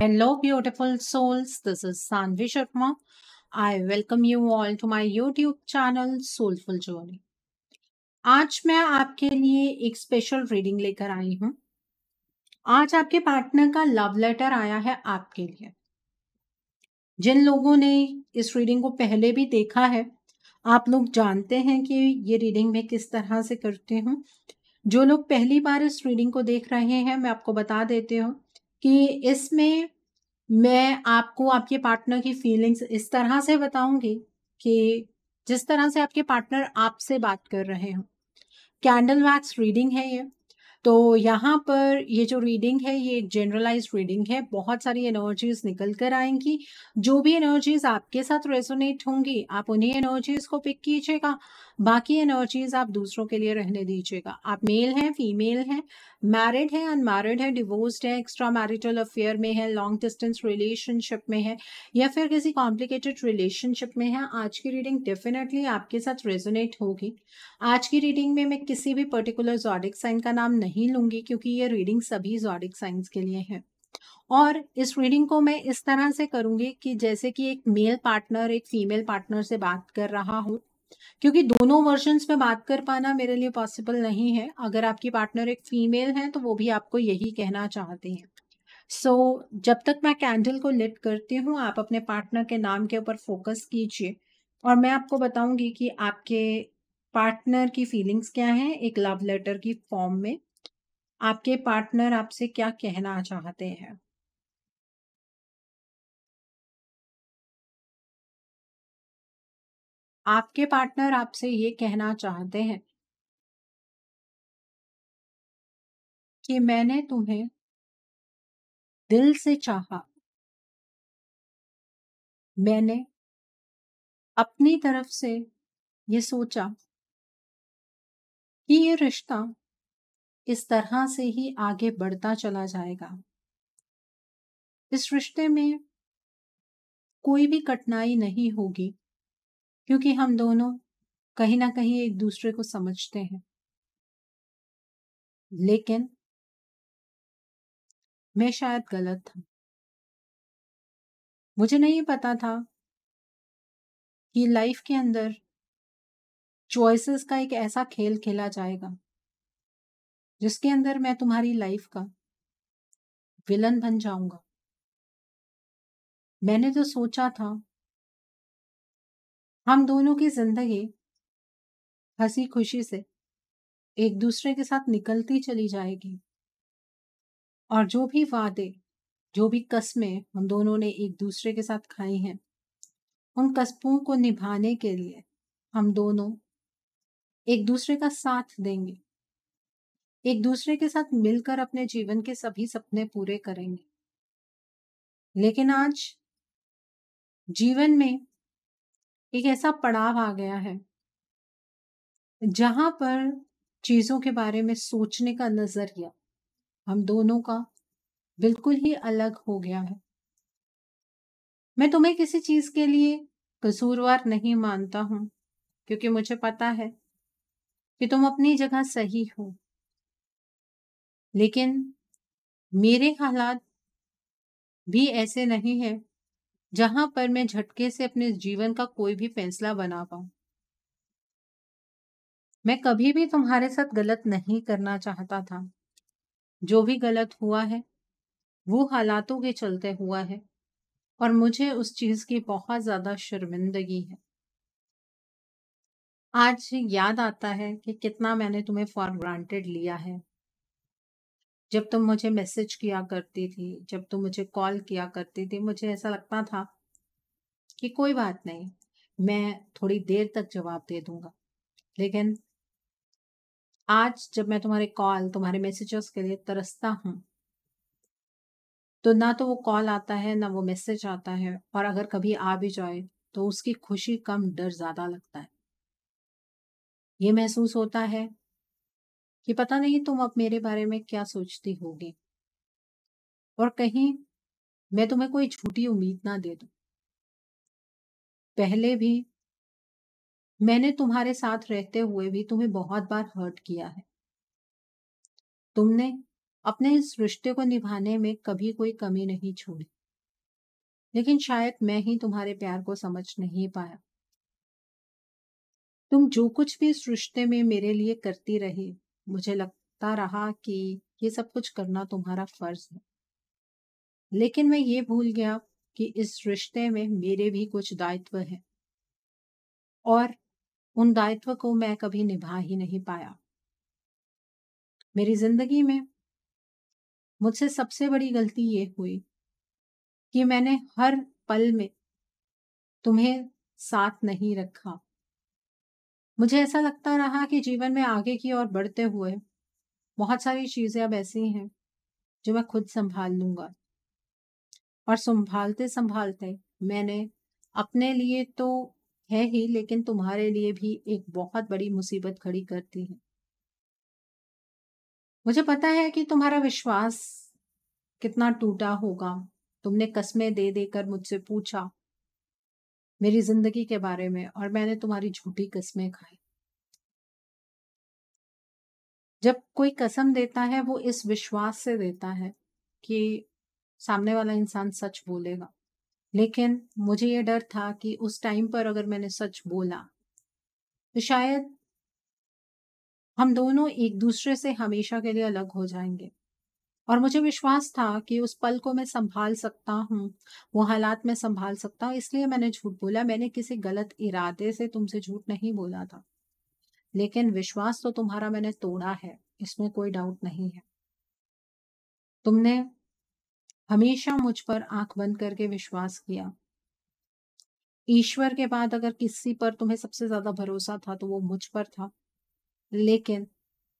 Hello beautiful souls, this is Sanvi Sharma. I welcome you all to my YouTube channel Soulful Journey. आज मैं आपके लिए एक special reading लेकर आई हूं आज आपके पार्टनर का लव लेटर आया है आपके लिए जिन लोगों ने इस रीडिंग को पहले भी देखा है आप लोग जानते हैं कि ये रीडिंग मैं किस तरह से करती हूँ जो लोग पहली बार इस रीडिंग को देख रहे हैं मैं आपको बता देती हूँ कि इसमें मैं आपको आपके पार्टनर की फीलिंग्स इस तरह से बताऊंगी कि जिस तरह से आपके पार्टनर आपसे बात कर रहे हो कैंडल वैक्स रीडिंग है ये तो यहाँ पर ये जो रीडिंग है ये एक जनरलाइज रीडिंग है बहुत सारी एनर्जीज निकल कर आएंगी जो भी एनर्जीज आपके साथ रेजोनेट होंगी आप उन्हीं एनर्जीज को पिक कीजिएगा बाकी एनर्जीज आप दूसरों के लिए रहने दीजिएगा आप मेल हैं फीमेल हैं मैरिड हैं अनमैरिड हैं डिवोर्स्ड हैं एक्स्ट्रा मैरिटल अफेयर में है लॉन्ग डिस्टेंस रिलेशनशिप में है या फिर किसी कॉम्प्लिकेटेड रिलेशनशिप में है आज की रीडिंग डेफिनेटली आपके साथ रेजोनेट होगी आज की रीडिंग में मैं किसी भी पर्टिकुलर जॉडिक साइन का नाम नहीं लूंगी क्योंकि ये रीडिंग सभी जॉडिक साइंस के लिए है और इस रीडिंग को मैं इस तरह से करूंगी कि जैसे कि एक मेल पार्टनर एक फीमेल पार्टनर से बात कर रहा हूँ क्योंकि दोनों वर्जन्स में बात कर पाना मेरे लिए पॉसिबल नहीं है अगर आपकी पार्टनर एक फीमेल है तो वो भी आपको यही कहना चाहते हैं सो so, जब तक मैं कैंडल को लिट करती हूँ आप अपने पार्टनर के नाम के ऊपर फोकस कीजिए और मैं आपको बताऊंगी कि आपके पार्टनर की फीलिंग्स क्या हैं एक लव लेटर की फॉर्म में आपके पार्टनर आपसे क्या कहना चाहते हैं आपके पार्टनर आपसे ये कहना चाहते हैं कि मैंने तुम्हें दिल से चाहा मैंने अपनी तरफ से ये सोचा कि ये रिश्ता इस तरह से ही आगे बढ़ता चला जाएगा इस रिश्ते में कोई भी कठिनाई नहीं होगी क्योंकि हम दोनों कहीं ना कहीं एक दूसरे को समझते हैं लेकिन मैं शायद गलत था मुझे नहीं पता था कि लाइफ के अंदर चॉइसेस का एक ऐसा खेल खेला जाएगा जिसके अंदर मैं तुम्हारी लाइफ का विलन बन जाऊंगा मैंने तो सोचा था हम दोनों की जिंदगी हंसी खुशी से एक दूसरे के साथ निकलती चली जाएगी और जो भी वादे जो भी कस्में हम दोनों ने एक दूसरे के साथ खाई हैं उन कस्बों को निभाने के लिए हम दोनों एक दूसरे का साथ देंगे एक दूसरे के साथ मिलकर अपने जीवन के सभी सपने पूरे करेंगे लेकिन आज जीवन में एक ऐसा पड़ाव आ गया है जहां पर चीजों के बारे में सोचने का नजरिया हम दोनों का बिल्कुल ही अलग हो गया है मैं तुम्हें किसी चीज के लिए कसूरवार नहीं मानता हूं क्योंकि मुझे पता है कि तुम अपनी जगह सही हो लेकिन मेरे हालात भी ऐसे नहीं है जहां पर मैं झटके से अपने जीवन का कोई भी फैसला बना पाऊं मैं कभी भी तुम्हारे साथ गलत नहीं करना चाहता था जो भी गलत हुआ है वो हालातों के चलते हुआ है और मुझे उस चीज की बहुत ज्यादा शर्मिंदगी है आज याद आता है कि कितना मैंने तुम्हें फॉर ग्रांटेड लिया है जब तुम मुझे मैसेज किया करती थी जब तुम मुझे कॉल किया करती थी मुझे ऐसा लगता था कि कोई बात नहीं मैं थोड़ी देर तक जवाब दे दूंगा लेकिन आज जब मैं तुम्हारे कॉल तुम्हारे मैसेजेस के लिए तरसता हूं तो ना तो वो कॉल आता है ना वो मैसेज आता है और अगर कभी आ भी जाए तो उसकी खुशी कम डर ज्यादा लगता है ये महसूस होता है कि पता नहीं तुम अब मेरे बारे में क्या सोचती होगी और कहीं मैं तुम्हें कोई झूठी उम्मीद ना दे दू पहले भी मैंने तुम्हारे साथ रहते हुए भी तुम्हें बहुत बार हर्ट किया है तुमने अपने इस रिश्ते को निभाने में कभी कोई कमी नहीं छोड़ी लेकिन शायद मैं ही तुम्हारे प्यार को समझ नहीं पाया तुम जो कुछ भी इस रिश्ते में मेरे लिए करती रही मुझे लगता रहा कि ये सब कुछ करना तुम्हारा फर्ज है लेकिन मैं ये भूल गया कि इस रिश्ते में मेरे भी कुछ दायित्व है और उन दायित्व को मैं कभी निभा ही नहीं पाया मेरी जिंदगी में मुझसे सबसे बड़ी गलती ये हुई कि मैंने हर पल में तुम्हें साथ नहीं रखा मुझे ऐसा लगता रहा कि जीवन में आगे की ओर बढ़ते हुए बहुत सारी चीज़ें अब ऐसी हैं जो मैं खुद संभाल लूंगा और संभालते संभालते मैंने अपने लिए तो है ही लेकिन तुम्हारे लिए भी एक बहुत बड़ी मुसीबत खड़ी करती है मुझे पता है कि तुम्हारा विश्वास कितना टूटा होगा तुमने कस्में दे देकर मुझसे पूछा मेरी जिंदगी के बारे में और मैंने तुम्हारी झूठी कस्में खाई जब कोई कसम देता है वो इस विश्वास से देता है कि सामने वाला इंसान सच बोलेगा लेकिन मुझे ये डर था कि उस टाइम पर अगर मैंने सच बोला तो शायद हम दोनों एक दूसरे से हमेशा के लिए अलग हो जाएंगे और मुझे विश्वास था कि उस पल को मैं संभाल सकता हूँ वो हालात मैं संभाल सकता हूँ इसलिए मैंने झूठ बोला मैंने किसी गलत इरादे से तुमसे झूठ नहीं बोला था लेकिन विश्वास तो तुम्हारा मैंने तोड़ा है इसमें कोई डाउट नहीं है तुमने हमेशा मुझ पर आंख बंद करके विश्वास किया ईश्वर के बाद अगर किसी पर तुम्हें सबसे ज्यादा भरोसा था तो वो मुझ पर था लेकिन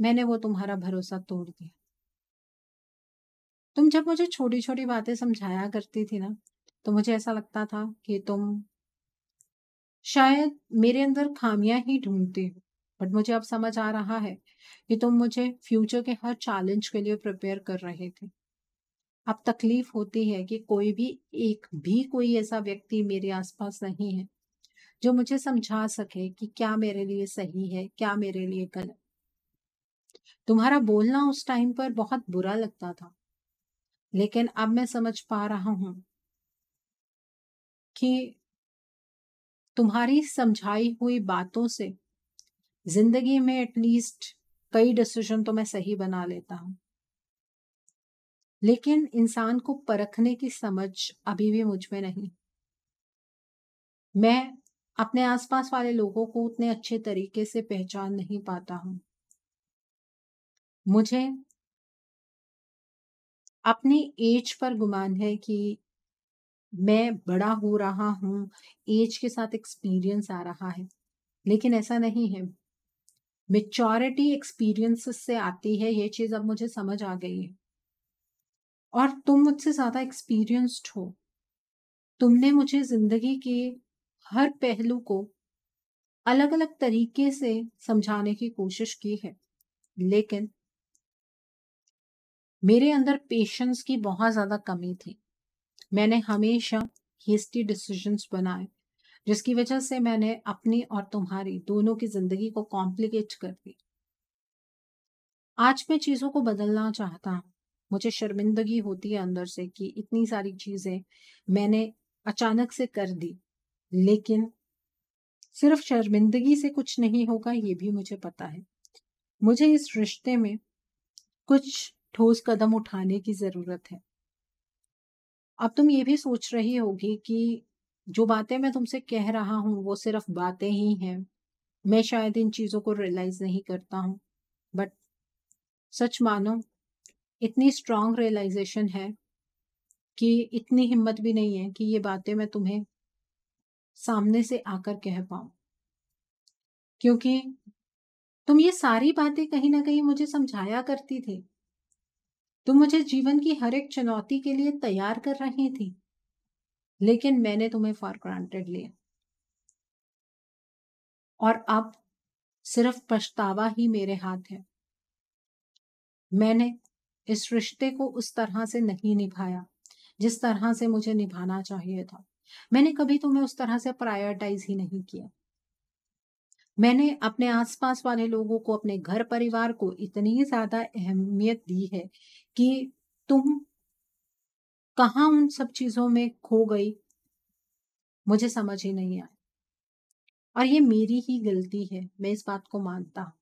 मैंने वो तुम्हारा भरोसा तोड़ दिया तुम जब मुझे छोटी छोटी बातें समझाया करती थी ना तो मुझे ऐसा लगता था कि तुम शायद मेरे अंदर खामियां ही ढूंढती हो बट मुझे अब समझ आ रहा है कि तुम मुझे फ्यूचर के हर चैलेंज के लिए प्रिपेयर कर रहे थे अब तकलीफ होती है कि कोई भी एक भी कोई ऐसा व्यक्ति मेरे आसपास नहीं है जो मुझे समझा सके कि क्या मेरे लिए सही है क्या मेरे लिए गलत तुम्हारा बोलना उस टाइम पर बहुत बुरा लगता था लेकिन अब मैं समझ पा रहा हूं कि तुम्हारी समझाई हुई बातों से जिंदगी में एटलीस्ट कई डिसीजन तो मैं सही बना लेता हूं लेकिन इंसान को परखने की समझ अभी भी मुझ में नहीं मैं अपने आसपास वाले लोगों को उतने अच्छे तरीके से पहचान नहीं पाता हूं मुझे अपने एज पर गुमान है कि मैं बड़ा हो रहा हूँ एज के साथ एक्सपीरियंस आ रहा है लेकिन ऐसा नहीं है मेचोरिटी एक्सपीरियंस से आती है ये चीज अब मुझे समझ आ गई है और तुम मुझसे ज्यादा एक्सपीरियंस्ड हो तुमने मुझे जिंदगी के हर पहलू को अलग अलग तरीके से समझाने की कोशिश की है लेकिन मेरे अंदर पेशेंस की बहुत ज़्यादा कमी थी मैंने हमेशा हेस्टी डिसीजंस बनाए जिसकी वजह से मैंने अपनी और तुम्हारी दोनों की जिंदगी को कॉम्प्लिकेट कर दी आज मैं चीज़ों को बदलना चाहता हूँ मुझे शर्मिंदगी होती है अंदर से कि इतनी सारी चीज़ें मैंने अचानक से कर दी लेकिन सिर्फ शर्मिंदगी से कुछ नहीं होगा ये भी मुझे पता है मुझे इस रिश्ते में कुछ ठोस कदम उठाने की ज़रूरत है अब तुम ये भी सोच रही होगी कि जो बातें मैं तुमसे कह रहा हूँ वो सिर्फ बातें ही हैं मैं शायद इन चीज़ों को रियलाइज़ नहीं करता हूँ बट सच मानो इतनी स्ट्रांग रियलाइजेशन है कि इतनी हिम्मत भी नहीं है कि ये बातें मैं तुम्हें सामने से आकर कह पाऊँ क्योंकि तुम ये सारी बातें कहीं ना कहीं मुझे समझाया करती थी तुम तो मुझे जीवन की हर एक चुनौती के लिए तैयार कर रही थी लेकिन मैंने तुम्हें फॉर ग्रांटेड लिया और अब सिर्फ पछतावा ही मेरे हाथ है मैंने इस रिश्ते को उस तरह से नहीं निभाया जिस तरह से मुझे निभाना चाहिए था मैंने कभी तुम्हें उस तरह से प्रायोरिटाइज ही नहीं किया मैंने अपने आसपास वाले लोगों को अपने घर परिवार को इतनी ज्यादा अहमियत दी है कि तुम कहा उन सब चीजों में खो गई मुझे समझ ही नहीं आई और ये मेरी ही गलती है मैं इस बात को मानता हूं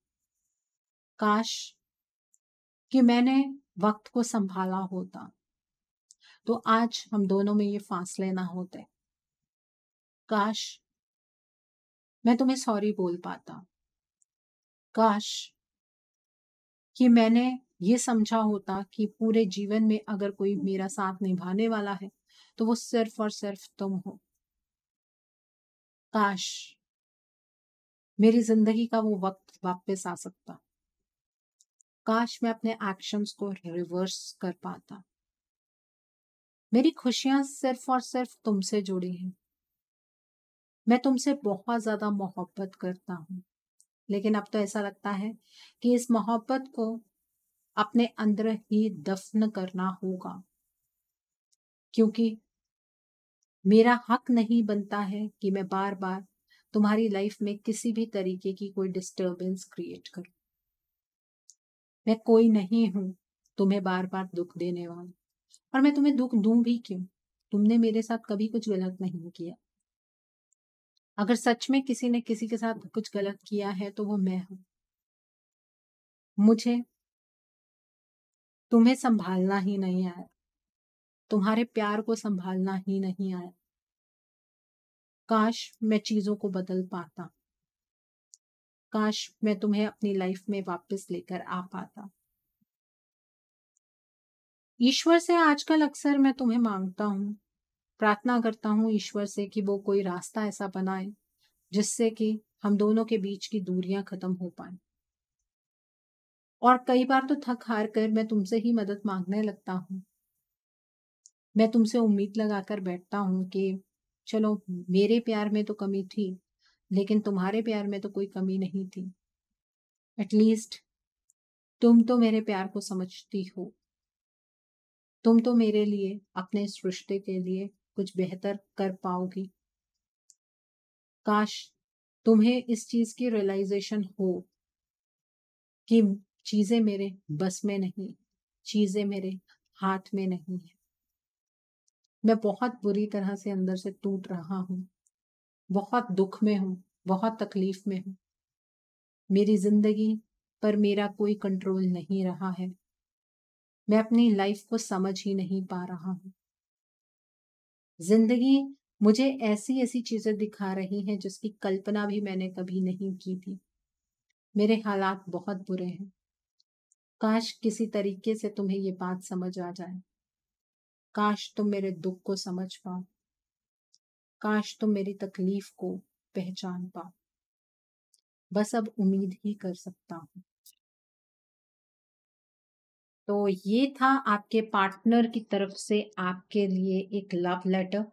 काश कि मैंने वक्त को संभाला होता तो आज हम दोनों में ये फासले ना होते काश मैं तुम्हें सॉरी बोल पाता काश कि मैंने ये समझा होता कि पूरे जीवन में अगर कोई मेरा साथ निभाने वाला है तो वो सिर्फ और सिर्फ तुम हो काश मेरी जिंदगी का वो वक्त वापस आ सकता काश मैं अपने एक्शंस को रिवर्स कर पाता मेरी खुशियां सिर्फ और सिर्फ तुमसे जुड़ी हैं मैं तुमसे बहुत ज्यादा मोहब्बत करता हूं लेकिन अब तो ऐसा लगता है कि इस मोहब्बत को अपने अंदर ही दफन करना होगा क्योंकि मेरा हक नहीं बनता है कि मैं बार बार तुम्हारी लाइफ में किसी भी तरीके की कोई डिस्टरबेंस क्रिएट करूं मैं कोई नहीं हूं तुम्हें बार बार दुख देने वाला और मैं तुम्हें दुख दूं भी क्यों तुमने मेरे साथ कभी कुछ गलत नहीं किया अगर सच में किसी ने किसी के साथ कुछ गलत किया है तो वो मैं हूं मुझे तुम्हें संभालना ही नहीं आया तुम्हारे प्यार को संभालना ही नहीं आया काश मैं चीजों को बदल पाता काश मैं तुम्हें अपनी लाइफ में वापस लेकर आ पाता ईश्वर से आजकल अक्सर मैं तुम्हें मांगता हूँ प्रार्थना करता हूं ईश्वर से कि वो कोई रास्ता ऐसा बनाए जिससे कि हम दोनों के बीच की दूरियां खत्म हो पाए और कई बार तो थक हार कर मैं तुमसे ही मदद मांगने लगता हूँ मैं तुमसे उम्मीद लगाकर बैठता हूँ कि चलो मेरे प्यार में तो कमी थी लेकिन तुम्हारे प्यार में तो कोई कमी नहीं थी एटलीस्ट तुम तो मेरे प्यार को समझती हो तुम तो मेरे लिए अपने इस रिश्ते के लिए कुछ बेहतर कर पाओगी काश तुम्हें इस चीज की रियलाइजेशन हो कि चीज़ें मेरे बस में नहीं चीज़ें मेरे हाथ में नहीं है मैं बहुत बुरी तरह से अंदर से टूट रहा हूँ बहुत दुख में हूँ बहुत तकलीफ में हूँ मेरी जिंदगी पर मेरा कोई कंट्रोल नहीं रहा है मैं अपनी लाइफ को समझ ही नहीं पा रहा हूँ जिंदगी मुझे ऐसी ऐसी चीजें दिखा रही हैं जिसकी कल्पना भी मैंने कभी नहीं की थी मेरे हालात बहुत बुरे हैं काश किसी तरीके से तुम्हें ये बात समझ आ जाए काश तुम मेरे दुख को समझ पाओ काश तुम मेरी तकलीफ को पहचान पाओ बस अब उम्मीद ही कर सकता हूं तो ये था आपके पार्टनर की तरफ से आपके लिए एक लव लेटर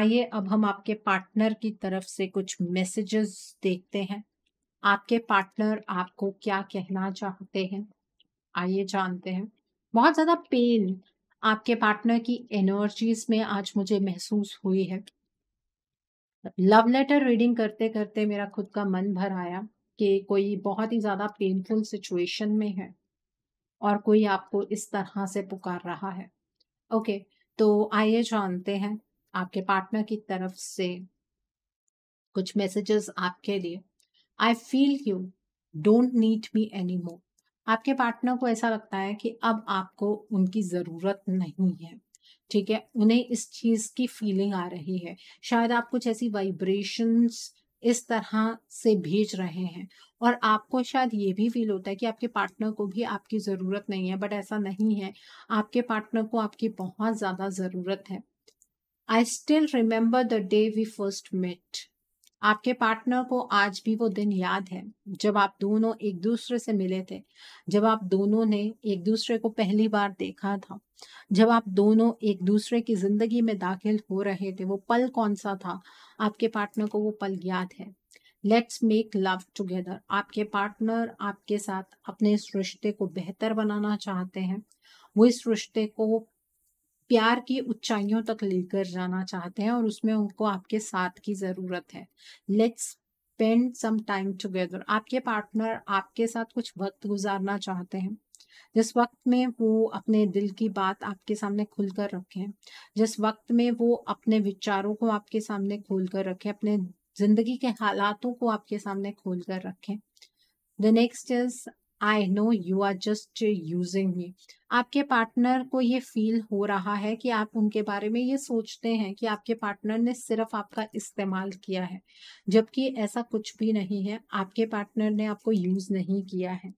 आइए अब हम आपके पार्टनर की तरफ से कुछ मैसेजेस देखते हैं आपके पार्टनर आपको क्या कहना चाहते हैं आइए जानते हैं बहुत ज़्यादा पेन आपके पार्टनर की एनर्जीज में आज मुझे महसूस हुई है लव लेटर रीडिंग करते करते मेरा खुद का मन भर आया कि कोई बहुत ही ज़्यादा पेनफुल सिचुएशन में है और कोई आपको इस तरह से पुकार रहा है ओके तो आइए जानते हैं आपके पार्टनर की तरफ से कुछ मैसेजेस आपके लिए I feel you don't need me any more आपके पार्टनर को ऐसा लगता है कि अब आपको उनकी ज़रूरत नहीं है ठीक है उन्हें इस चीज़ की फीलिंग आ रही है शायद आप कुछ ऐसी वाइब्रेशंस इस तरह से भेज रहे हैं और आपको शायद ये भी फील होता है कि आपके पार्टनर को भी आपकी ज़रूरत नहीं है बट ऐसा नहीं है आपके पार्टनर को आपकी बहुत ज़्यादा ज़रूरत है I still remember the day we first met आपके पार्टनर को आज भी वो दिन याद है जब आप दोनों एक दूसरे से मिले थे जब आप दोनों ने एक दूसरे को पहली बार देखा था जब आप दोनों एक दूसरे की जिंदगी में दाखिल हो रहे थे वो पल कौन सा था आपके पार्टनर को वो पल याद है लेट्स मेक लव टुगेदर आपके पार्टनर आपके साथ अपने इस रिश्ते को बेहतर बनाना चाहते हैं वो इस रिश्ते को प्यार की ऊंचाइयों तक लेकर जाना चाहते हैं और उसमें उनको आपके साथ की ज़रूरत है let's spend some time together आपके पार्टनर आपके साथ कुछ वक्त गुजारना चाहते हैं जिस वक्त में वो अपने दिल की बात आपके सामने खुलकर रखें जिस वक्त में वो अपने विचारों को आपके सामने खोल कर रखें अपने जिंदगी के हालातों को आपके सामने खोल कर रखें the next is I know you are just using me आपके पार्टनर को ये फील हो रहा है कि आप उनके बारे में ये सोचते हैं कि आपके पार्टनर ने सिर्फ आपका इस्तेमाल किया है जबकि ऐसा कुछ भी नहीं है आपके पार्टनर ने आपको यूज नहीं किया है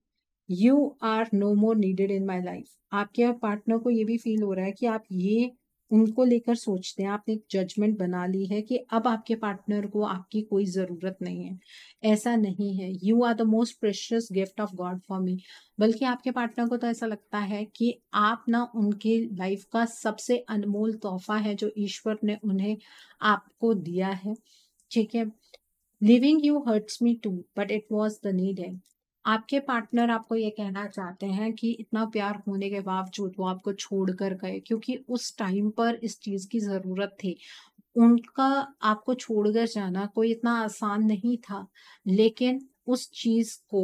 you are no more needed in my life आपके पार्टनर को ये भी फील हो रहा है कि आप ये उनको लेकर सोचते हैं आपने एक जजमेंट बना ली है कि अब आपके पार्टनर को आपकी कोई ज़रूरत नहीं है ऐसा नहीं है you are the most precious gift of God for me बल्कि आपके पार्टनर को तो ऐसा लगता है कि आप ना उनके लाइफ का सबसे अनमोल तोहफा है जो ईश्वर ने उन्हें आपको दिया है ठीक है leaving you hurts me too but it was the need है आपके पार्टनर आपको ये कहना चाहते हैं कि इतना प्यार होने के बावजूद वो आपको छोड़ कर गए क्योंकि उस टाइम पर इस चीज़ की ज़रूरत थी उनका आपको छोड़ कर जाना कोई इतना आसान नहीं था लेकिन उस चीज को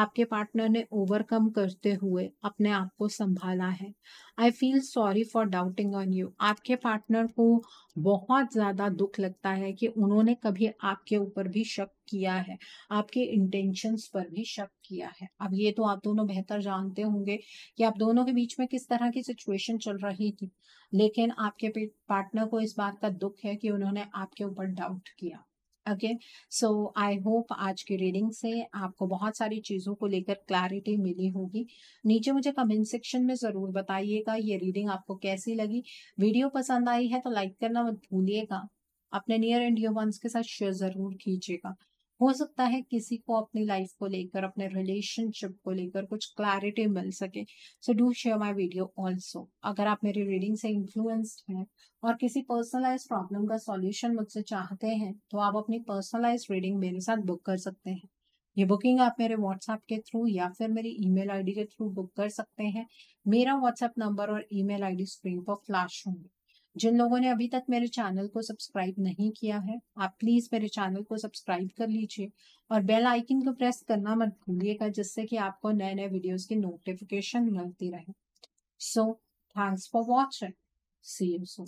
आपके पार्टनर ने ओवरकम करते हुए अपने आप को संभाला है I feel sorry for doubting on you आपके पार्टनर को बहुत ज़्यादा दुख लगता है कि उन्होंने कभी आपके ऊपर भी शक किया है आपके इंटेंशंस पर भी शक किया है अब ये तो आप दोनों बेहतर जानते होंगे कि आप दोनों के बीच में किस तरह की सिचुएशन चल रही थी लेकिन आपके पार्टनर को इस बात का दुख है कि उन्होंने आपके ऊपर डाउट किया ओके सो आई होप आज की रीडिंग से आपको बहुत सारी चीज़ों को लेकर क्लैरिटी मिली होगी नीचे मुझे कमेंट सेक्शन में ज़रूर बताइएगा ये रीडिंग आपको कैसी लगी वीडियो पसंद आई है तो लाइक करना मत भूलिएगा अपने नियर एंड डियर वंस के साथ शेयर ज़रूर कीजिएगा हो सकता है किसी को अपनी लाइफ को लेकर अपने रिलेशनशिप को लेकर कुछ क्लैरिटी मिल सके so do share my video also अगर आप मेरी रीडिंग से इन्फ्लुएंस्ड हैं और किसी पर्सनलाइज प्रॉब्लम का सॉल्यूशन मुझसे चाहते हैं तो आप अपनी पर्सनलाइज रीडिंग मेरे साथ बुक कर सकते हैं ये बुकिंग आप मेरे व्हाट्सएप के थ्रू या फिर मेरी ईमेल आईडी के थ्रू बुक कर सकते हैं मेरा व्हाट्सएप नंबर और ईमेल आईडी स्क्रीन पर फ्लैश होंगे जिन लोगों ने अभी तक मेरे चैनल को सब्सक्राइब नहीं किया है आप प्लीज मेरे चैनल को सब्सक्राइब कर लीजिए और बेल आइकन को प्रेस करना मत भूलिएगा जिससे कि आपको नए नए वीडियोस की नोटिफिकेशन मिलती रहे so thanks for watching see you so